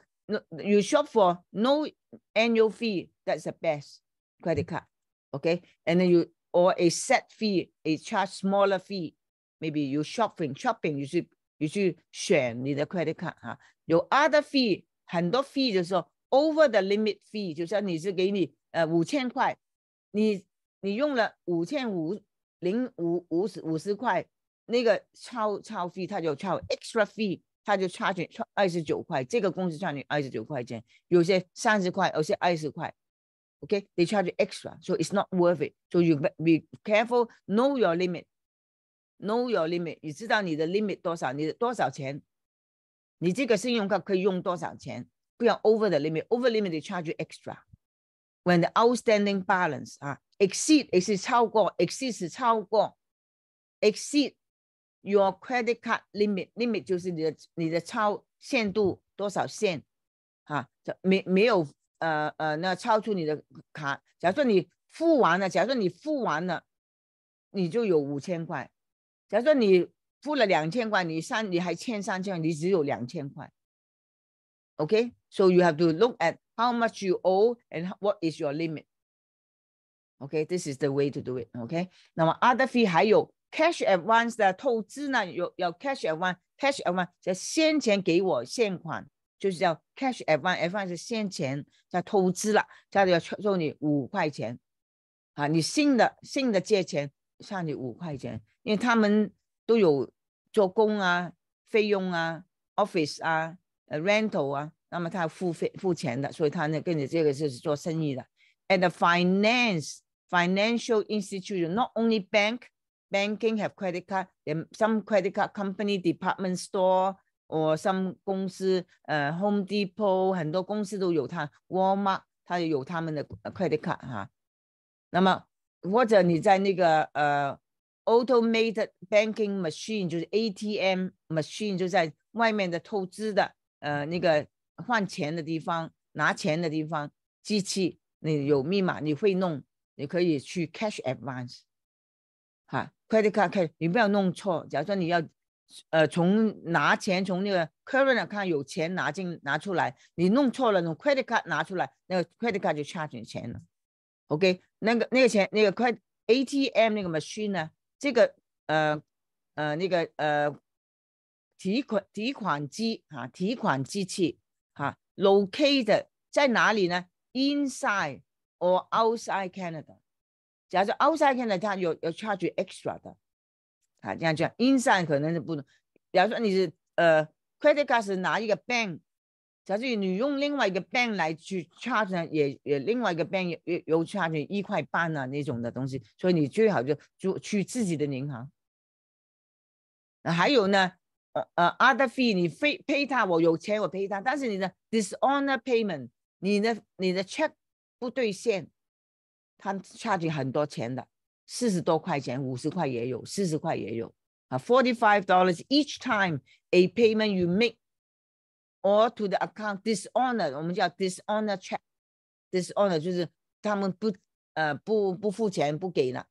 [SPEAKER 2] you shop for no annual fee. That's the best credit card. Okay, and then you or a set fee, a charge smaller fee. Maybe you shopping shopping，you should you should 选你的 credit card 有 other fee，很多 fee 就是说 over the limit fee，就是你是给你呃五千块，你你用了五千五零五五十五十块，那个超超费，他就超 extra fee，他就 c h a r g 你二十九块，这个公司差你二十九块钱，有些三十块，有些二十块，OK，they charge extra，so it's not worth it，so you be careful，know your limit，know your limit，你知道你的 limit 多少，你的多少钱？你这个信用卡可以用多少钱？不要 over the limit。Over limit，they charge you extra。When the outstanding balance 啊，exceed，exceed 超过，exceed 超过，exceed your credit card limit，limit 就是你的你的超限度多少限，啊，没没有呃呃那超出你的卡。假如说你付完了，假如说你付完了，你就有五千块。假如说你付了两千块，你三你还欠三千块，你只有两千块。OK，so you have to look at how much you owe and what is your limit。OK，this is the way to do it。OK，那么 other fee 还有 cash advance 的透支呢？有要 cash advance，cash advance 叫先前给我现款，就是叫 cash advance，advance 是先钱叫透支了，这里要收你五块钱。啊，你新的新的借钱算你五块钱，因为他们都有。做工啊，费用啊，office 啊，呃，rental 啊，那么他付费付钱的，所以他呢，跟你这个就是做生意的。And the finance financial institution not only bank banking have credit card, t h e some credit card company department store or some 公司呃，Home Depot 很多公司都有他 w a l Mart 它也有他们的 credit card 哈。那么或者你在那个呃。Automated banking machine 就是 ATM machine，就在外面的透支的，呃，那个换钱的地方、拿钱的地方，机器你有密码，你会弄，你可以去 cash advance，哈，credit card，你不要弄错。假如说你要，呃，从拿钱从那个 current 看有钱拿进拿出来，你弄错了，从 credit card 拿出来，那个 credit card 就 charge 你钱了。OK，那个那个钱那个快 ATM 那个 machine 呢？这个呃呃那个呃提款提款机啊，提款机器啊 l o c a t e d 在哪里呢？Inside or outside Canada？假如说 outside Canada，它有有 charge extra 的，啊，这样讲，inside 可能是不，能。假如说你是呃 credit card 是拿一个 bank。假如你用另外一个 bank 来去 charge，也也另外一个 bank 也又 charge 一块半啊那种的东西，所以你最好就就去自己的银行。那还有呢，呃呃，other fee 你非 pay 他，我有钱我 pay 他，但是你的 dishonor payment，你的你的 check 不兑现，他 charge 很多钱的，四十多块钱，五十块也有，四十块也有，啊，forty five dollars each time a payment you make。or to the account d i s h o n o r 我们叫 d i s h o n o r c h e c k d i s h o n o r 就是他们不呃不不付钱不给了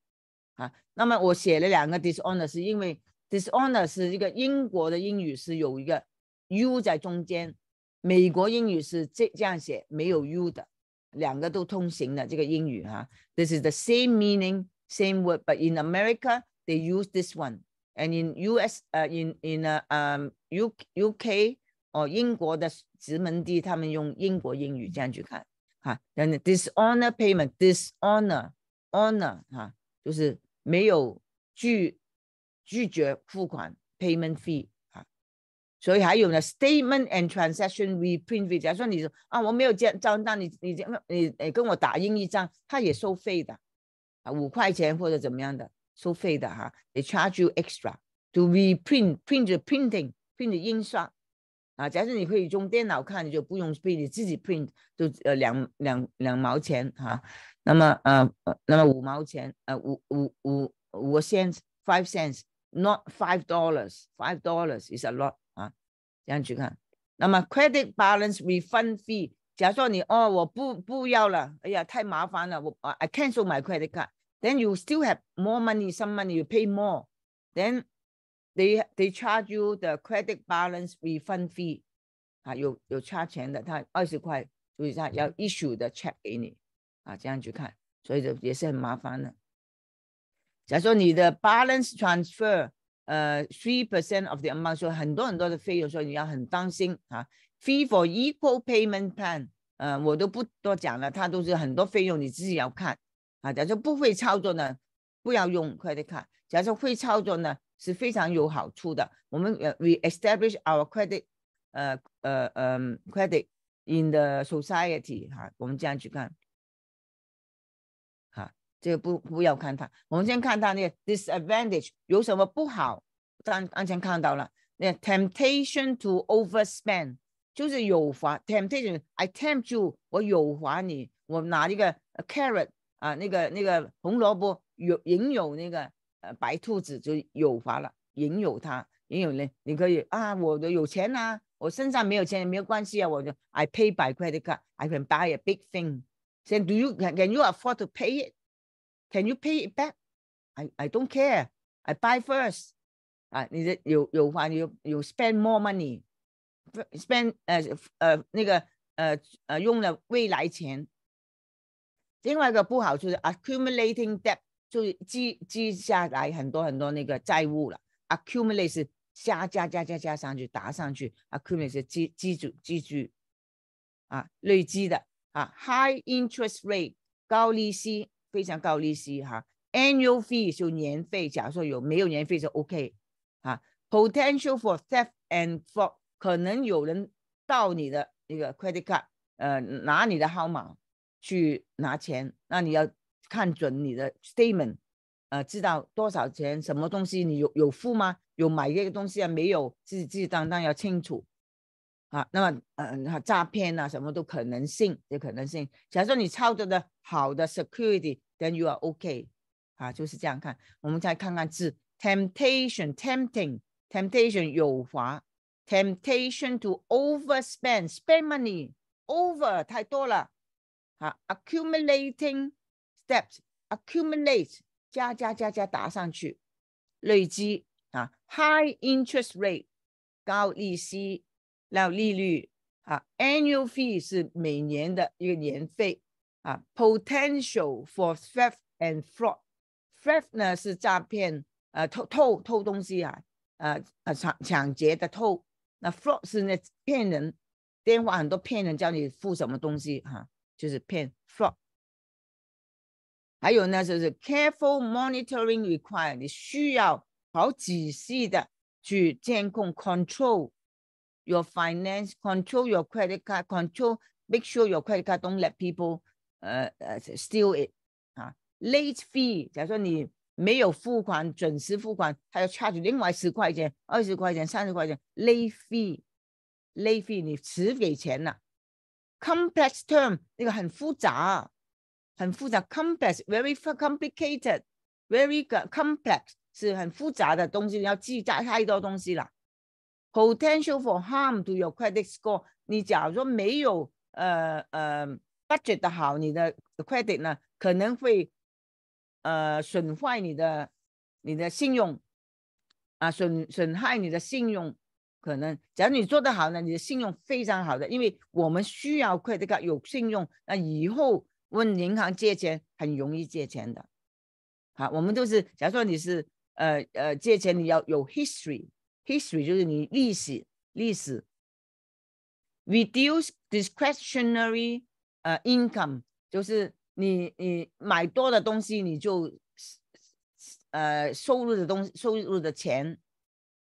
[SPEAKER 2] 啊。那么我写了两个 d i s h o n o r 是因为 d i s h o n o r 是一个英国的英语是有一个 u 在中间，美国英语是这这样写没有 u 的，两个都通行的这个英语哈。This is the same meaning, same word, but in America they use this one, and in U.S. 呃 in in a um U U.K. 哦，英国的殖民地，他们用英国英语这样去看，哈，然后 dishonor payment，dishonor honor，哈，就是没有拒拒绝付款 payment fee，啊，所以还有呢，statement and transaction reprint fee，假说你说啊，我没有见账单，你你你你跟我打印一张，他也收费的，啊，五块钱或者怎么样的收费的哈，they charge you extra to reprint，print the printing，print the 印刷。啊，假设你可以用电脑看，你就不用 print，你自己 print 就呃两两两毛钱哈。那么呃，那么五毛钱呃五五五五 cents，five cents，not five dollars，five dollars is a lot 啊，这样去看。那么 credit balance refund fee，假设你哦我不不要了，哎呀太麻烦了，我 I cancel my credit card，then you still have more money，some money you pay more，then。They they charge you the credit balance refund fee，啊有有差钱的他二十块，所以他要 issue 的 check 给你，啊这样去看，所以就也是很麻烦的。假如说你的 balance transfer，呃 three percent of the amount，说很多很多的费用，说你要很担心啊。Fee for equal payment plan，呃我都不多讲了，它都是很多费用你自己要看啊。假如说不会操作呢，不要用 credit card。假设会操作呢，是非常有好处的。我们呃，we establish our credit，呃呃呃，credit in the society 哈。我们这样去看，哈，这个不不要看它，我们先看它那个 disadvantage 有什么不好。刚刚才看到了，那 temptation to overspend 就是有罚 temptation，I tempt you，我诱惑你，我拿一个 carrot 啊，那个那个红萝卜有引诱那个。白兔子就有法了，引诱他，引诱嘞，你可以啊，我的有钱呐，我身上没有钱也没有关系啊，我就 I pay by c r e d i t can r d i c a buy a big thing. Then do you can can you afford to pay it? Can you pay it back? I I don't care. I buy first. 啊，你的有有花，有有 spend more money, spend 呃呃那个呃呃用了未来钱。另外一个不好就是 accumulating debt. 就积积下来很多很多那个债务了，accumulate 加加加加加上去，打上去，accumulate 积积住积聚啊，累积的啊，high interest rate 高利息，非常高利息哈，annual fee 就年费，假如说有没有年费就 OK，啊，potential for theft and fraud 可能有人盗你的那个 credit card，呃，拿你的号码去拿钱，那你要。看准你的 statement，呃，知道多少钱，什么东西你有有付吗？有买这个东西啊？没有，自自当当要清楚，啊，那么呃，诈骗啊，什么都可能性，有可能性。假如说你操作的好的 security，then you are okay，啊，就是这样看。我们再看看字 temptation，tempting，temptation 有华，temptation to overspend，spend money over 太多了，啊，accumulating。Debt accumulate 加加加加打上去，累积啊。High interest rate 高利息，然后利率啊。Annual fee 是每年的一个年费啊。Potential for theft and fraud。Theft 呢是诈骗，呃，偷偷偷东西啊，呃呃抢抢劫的偷。那 fraud 是那骗人，电话很多骗人，叫你付什么东西啊？就是骗 fraud。还有呢，就是 careful monitoring required。你需要好仔细的去监控，control your finance，control your credit card，control，make sure your credit card don't let people，呃呃，steal it。啊，late fee，假如说你没有付款，准时付款，它要 charge 另外十块钱、二十块钱、三十块钱，late fee，late fee，你迟给钱了。Complex term，那个很复杂。很复杂，complex，very complicated，very complex，是很复杂的东西，要记太太多东西了。Potential for harm to your credit score，你假如说没有，呃呃，budget 的好，你的 credit 呢，可能会，呃，损坏你的你的信用，啊，损损害你的信用，可能。只要你做得好呢，你的信用非常好的，因为我们需要 credit card 有信用，那以后。问银行借钱很容易借钱的，好，我们就是，假设你是呃呃借钱，你要有 history，history 就是你历史历史，reduce discretionary 呃 income 就是你你买多的东西，你就呃收入的东西收入的钱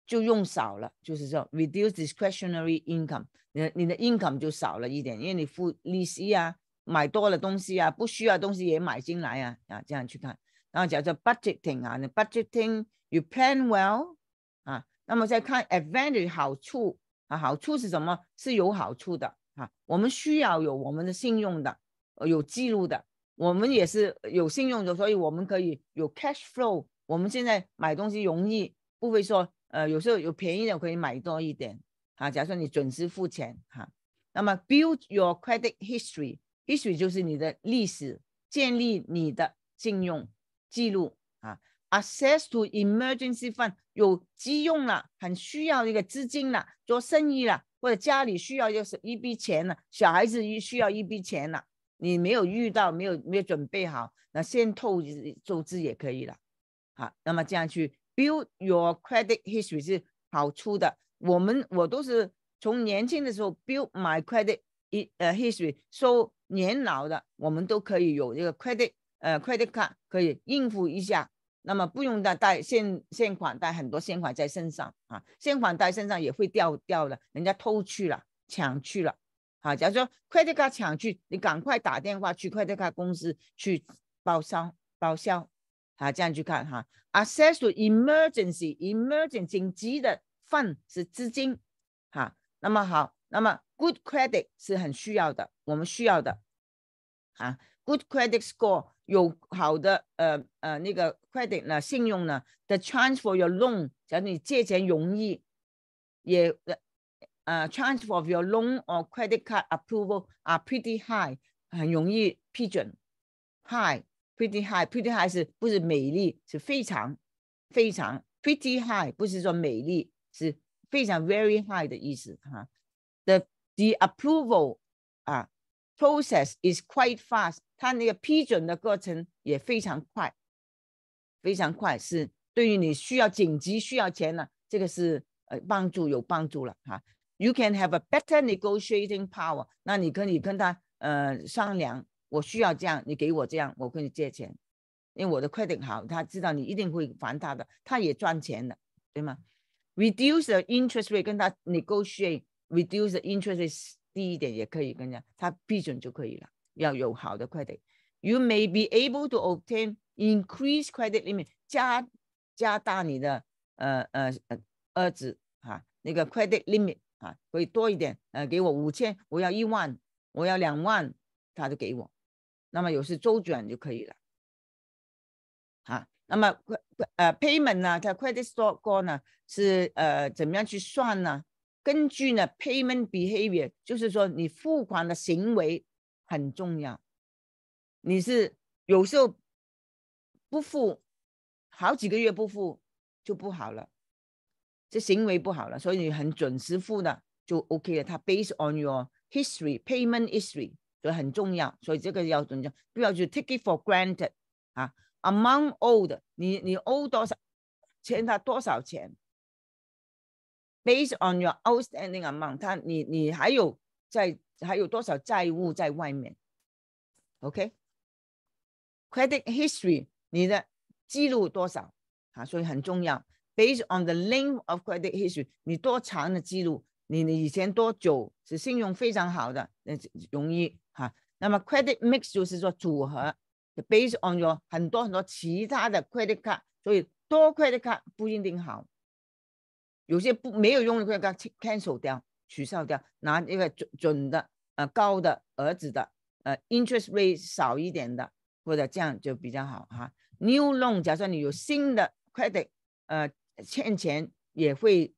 [SPEAKER 2] 就用少了，就是说 reduce discretionary income，你你的 income 就少了一点，因为你付利息呀。买多了东西啊，不需要东西也买进来啊，啊这样去看。然后假设 budgeting 啊，你 budgeting you plan well 啊，那么再看 advantage 好处啊，好处是什么？是有好处的啊。我们需要有我们的信用的，有记录的。我们也是有信用的，所以我们可以有 cash flow。我们现在买东西容易，不会说呃，有时候有便宜的可以买多一点啊。假设你准时付钱哈，那么 build your credit history。也许就是你的历史，建立你的信用记录啊。Access to emergency fund 有急用了，很需要一个资金了，做生意了，或者家里需要就是一笔钱了，小孩子需需要一笔钱了，你没有遇到，没有没有准备好，那先透支透支也可以了，好，那么这样去 build your credit history 是好处的。我们我都是从年轻的时候 build my credit。一呃，history，收年老的，我们都可以有这个 credit，呃，credit card 可以应付一下。那么不用再带现现款，带很多现款在身上啊，现款带身上也会掉掉的，人家偷去了，抢去了啊。假如说 credit card 抢去，你赶快打电话去 credit card 公司去报销报销啊，这样去看哈。Access to emergency emergency 紧急的 fund 是资金哈，那么好。那么，good credit 是很需要的，我们需要的啊。Good credit score 有好的呃呃那个 credit 呢，信用呢，the chance for your loan，要你借钱容易，也呃，chance for your loan or credit card approval are pretty high，很容易批准，high，pretty high，pretty high 是不是美丽是非常非常 pretty high，不是说美丽是非常 very high 的意思啊。the, the approval 啊 uh, process is quite fast. fast，它那个批准的过程也非常快，非常快，是对于你需要紧急需要钱呢、啊，这个是呃帮助有帮助了哈、啊。You can have a better negotiating power，那你可以跟他呃商量，我需要这样，你给我这样，我跟你借钱，因为我的 credit 好，他知道你一定会还他的，他也赚钱了，对吗？Reduce the interest rate，跟他 negotiate。Reduce interest s 低一点也可以，跟讲他批准就可以了。要有好的 credit，you may be able to obtain increase credit limit，加加大你的呃呃呃子哈，那个 credit limit 啊会多一点。呃，给我五千，我要一万，我要两万，他就给我。那么有时周转就可以了。哈，那么呃 payment 呢，它 credit score 呢是呃怎么样去算呢？根据呢，payment behavior，就是说你付款的行为很重要。你是有时候不付，好几个月不付就不好了，这行为不好了。所以你很准时付呢，就 OK 了。它 based on your history payment history，所以很重要。所以这个要重要，不要就 take it for granted 啊。Among old，你你 owe 多少，欠他多少钱？Based on your outstanding amount，他你你还有在还有多少债务在外面？OK，credit history 你的记录多少啊？所以很重要。Based on the length of credit history，你多长的记录，你你以前多久是信用非常好的？那容易哈。那么 credit mix 就是说组合，Based on your 很多很多其他的 credit card，所以多 credit card 不一定好。有些不没有用的，快干 cancel 掉，取消掉，拿一个准准的，呃高的，儿子的，呃 interest rate 少一点的，或者这样就比较好哈。New loan，假设你有新的 credit，呃欠钱也会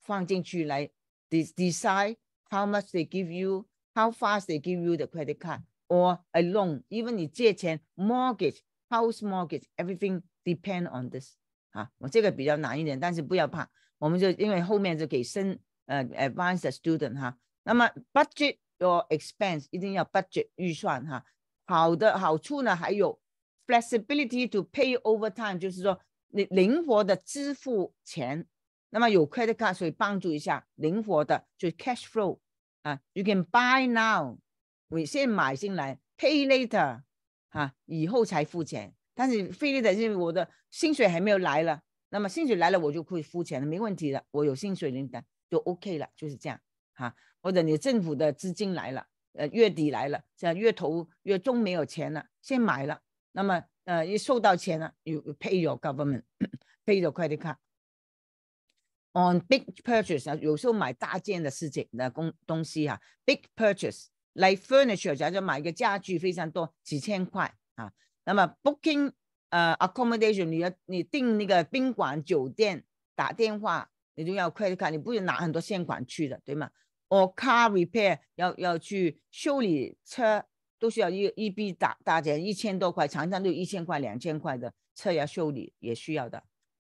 [SPEAKER 2] 放进去来。e decide how much they give you, how fast they give you the credit card or a loan. 因为你借钱，mortgage, house mortgage, everything depend on this。啊，我这个比较难一点，但是不要怕。我们就因为后面就给升呃 a d v a n c e student 哈，那么 budget your expense 一定要 budget 预算哈。好的好处呢，还有 flexibility to pay overtime，就是说你灵活的支付钱。那么有 credit card 所以帮助一下，灵活的就 cash flow 啊，you can buy now，我先买进来，pay later，哈，以后才付钱。但是费力的是我的薪水还没有来了。那么薪水来了，我就可以付钱了，没问题的。我有薪水领的就 OK 了，就是这样哈。或者你政府的资金来了，呃，月底来了，这月头月中没有钱了，先买了。那么呃，一收到钱了，有 p a y y o u r g o v e r n m e n t p a y y o u r credit card。On big purchase 啊，有时候买大件的事情的工东西哈，big purchase，like furniture，假如买一个家具非常多，几千块啊。那么 Booking。呃，accommodation 你要你订那个宾馆酒店，打电话你就要 credit card，你不能拿很多现款去的，对吗？Or car repair 要要去修理车，都需要一一笔大大钱，一千多块，常常都一千块两千块的车要修理也需要的。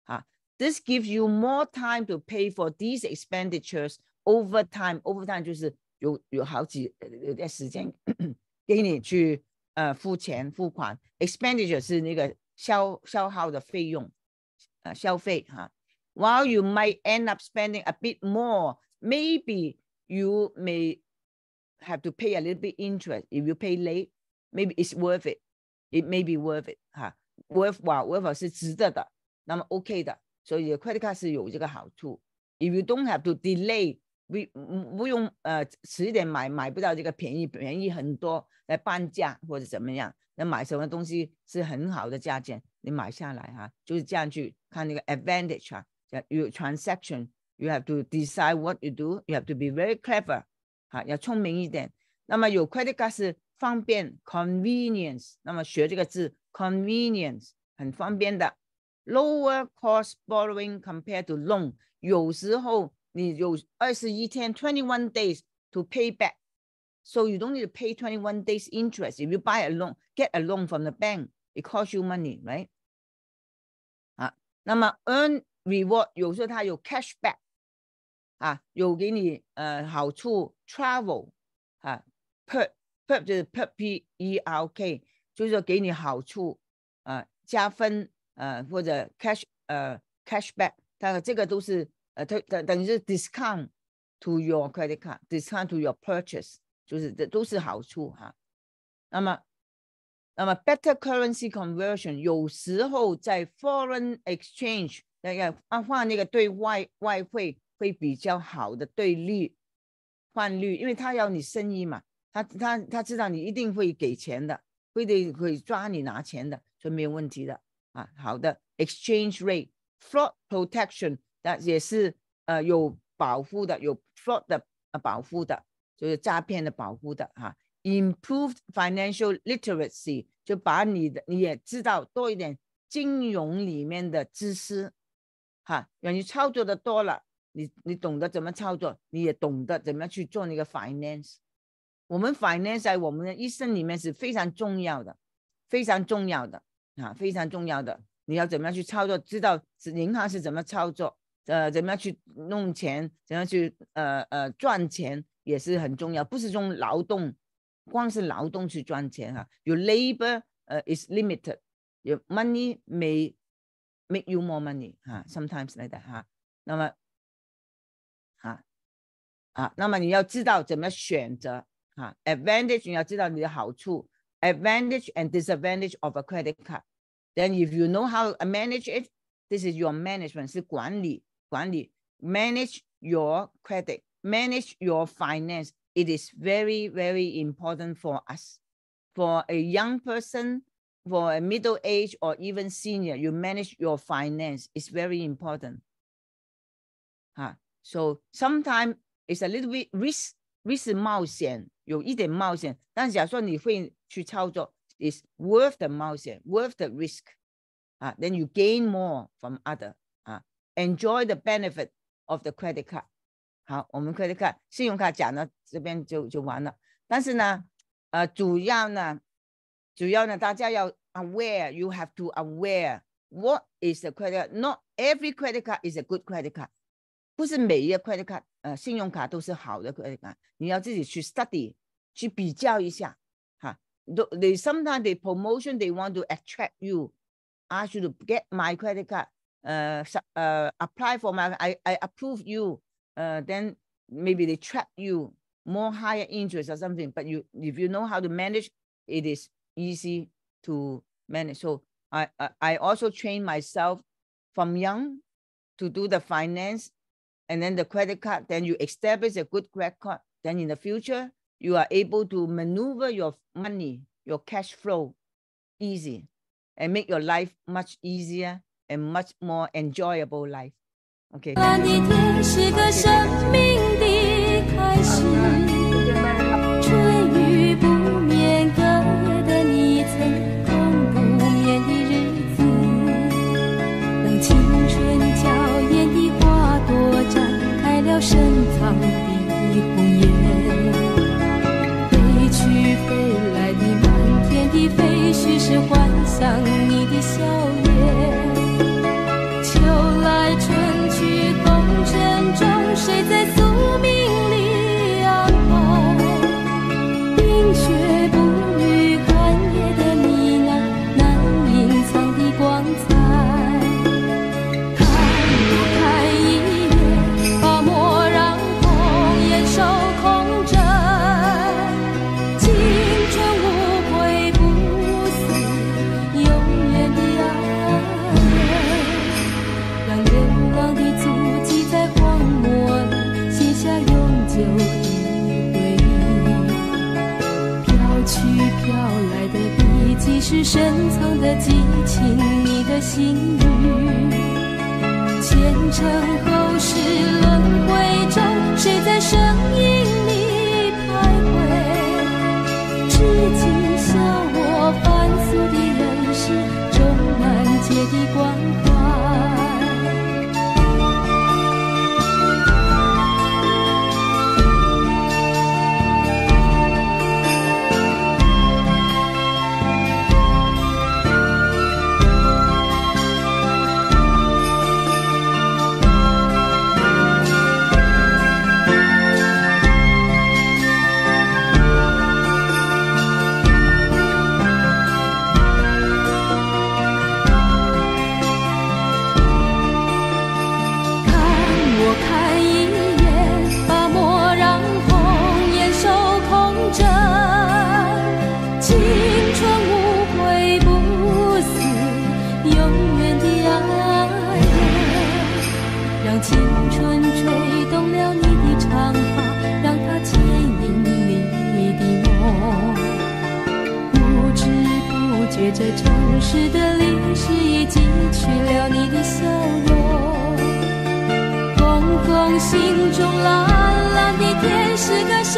[SPEAKER 2] 啊，this gives you more time to pay for these expenditures over time. Over time 就是有有好几有点时间给你去呃付钱付款。Expenditures 是那个。消消耗的费用，呃，消费哈。While you might end up spending a bit more, maybe you may have to pay a little bit interest if you pay late. Maybe it's worth it. It may be worth it 哈，worthwhile worthwhile 是值得的，那么 OK 的，所以 credit card 是有这个好处。If you don't have to delay 不不用，呃，迟一点买买不到这个便宜，便宜很多，来半价或者怎么样？那买什么东西是很好的价钱，你买下来哈，就是这样去看那个 advantage 啊。You transaction, you have to decide what you do. You have to be very clever. 好，要聪明一点。那么有 credit card 是方便 convenience。那么学这个字 convenience 很方便的 lower cost borrowing compared to loan。有时候你有二十一天 （twenty-one days） to pay back，so you don't need to pay twenty-one days interest. If you buy a loan, get a loan from the bank, it costs you money, right? 啊，那么 earn reward 有时候它有 cash back，啊，有给你呃好处，travel，啊，per per 就是 per p e r k，就是说给你好处，啊，加分，呃，或者 cash，呃，cash back，当然这个都是。呃，它等等于是 discount to your credit card，discount to your purchase，就是这都是好处哈。那么，那么 better currency conversion 有时候在 foreign exchange 那个啊换那个对外外汇会比较好的对率换率，因为他要你生意嘛，他他他知道你一定会给钱的，会得会抓你拿钱的，以没有问题的啊。好的，exchange rate f l o u d protection。那也是呃有保护的，有 fraud 的啊保护的，就是诈骗的保护的哈。Improved financial literacy 就把你的你也知道多一点金融里面的知识，哈，让你操作的多了，你你懂得怎么操作，你也懂得怎么样去做那个 finance。我们 finance 在我们的一生里面是非常重要的，非常重要的啊，非常重要的。你要怎么样去操作，知道是银行是怎么操作？呃，怎么样去弄钱？怎样去呃呃赚钱也是很重要。不是用劳动，光是劳动去赚钱哈。Your labor 呃 is limited. Your money may make you more money 哈，sometimes like that 哈。那么，啊啊，那么你要知道怎么选择啊。Advantage 你要知道你的好处，advantage and disadvantage of a credit card. Then if you know how manage it, this is your management 是管理。管理，manage your credit, manage your finance. It is very, very important for us. For a young person, for a middle age or even senior, you manage your finance. It's very important. Huh? So sometimes it's a little bit risk, risk it's worth the the risk. Uh, then you gain more from other. Enjoy the benefit of the credit card。好，我们 credit card 信用卡讲到这边就就完了。但是呢，呃，主要呢，主要呢，大家要 aware，you have to aware what is the credit card。Not every credit card is a good credit card。不是每一个 credit card，呃，信用卡都是好的 credit card。你要自己去 study，去比较一下，哈。Do they sometimes they promotion they want to attract you? Ask you to get my credit card. uh, uh, apply for my, I, I approve you, uh, then maybe they trap you more higher interest or something. But you, if you know how to manage, it is easy to manage. So I, I, I also train myself from young to do the finance and then the credit card. Then you establish a good credit card. Then in the future, you are able to maneuver your money, your cash flow easy and make your life much easier much more enjoyable life. Okay.
[SPEAKER 1] 激情，你的心语，前程。这城市的历史已记取了你的笑容，红红心中蓝蓝的天是个。